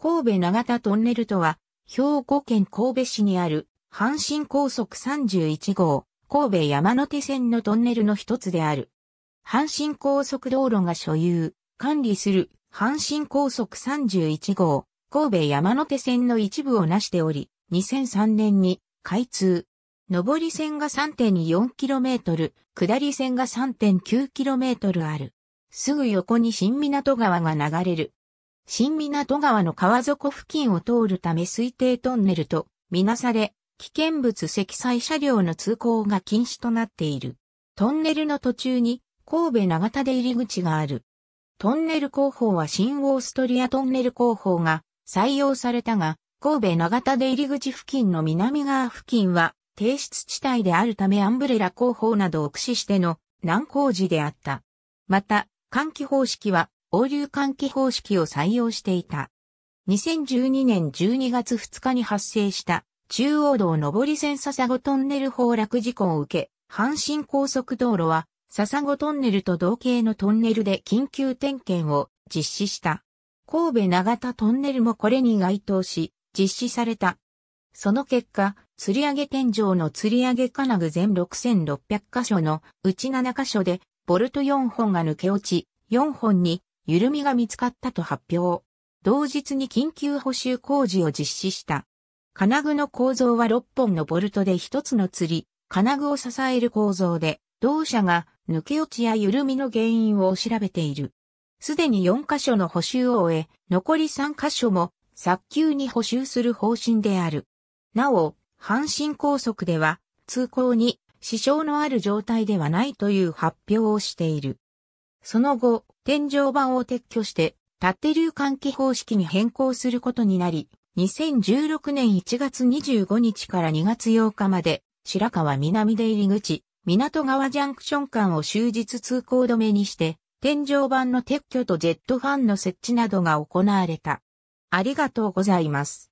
神戸長田トンネルとは、兵庫県神戸市にある、阪神高速31号、神戸山手線のトンネルの一つである。阪神高速道路が所有、管理する、阪神高速31号、神戸山手線の一部を成しており、2003年に開通。上り線が 3.4km、下り線が 3.9km ある。すぐ横に新港川が流れる新港川の川底付近を通るため推定トンネルとみなされ、危険物積載車両の通行が禁止となっている。トンネルの途中に神戸長田で入り口がある。トンネル工法は新オーストリアトンネル工法が採用されたが、神戸長田で入り口付近の南側付近は低湿地帯であるためアンブレラ工法などを駆使しての難工事であった。また、換気方式は応流換気方式を採用していた。2012年12月2日に発生した中央道上り線笹子トンネル崩落事故を受け、阪神高速道路は笹子トンネルと同型のトンネルで緊急点検を実施した。神戸長田トンネルもこれに該当し、実施された。その結果、吊り上げ天井の吊り上げ金具全6600箇所のうち7箇所で、ボルト4本が抜け落ち、4本に緩みが見つかったと発表。同日に緊急補修工事を実施した。金具の構造は6本のボルトで1つの釣り、金具を支える構造で、同社が抜け落ちや緩みの原因を調べている。すでに4箇所の補修を終え、残り3箇所も早急に補修する方針である。なお、阪神高速では、通行に支障のある状態ではないという発表をしている。その後、天井板を撤去して、縦流換気方式に変更することになり、2016年1月25日から2月8日まで、白川南出入り口、港川ジャンクション間を終日通行止めにして、天井板の撤去とジェットファンの設置などが行われた。ありがとうございます。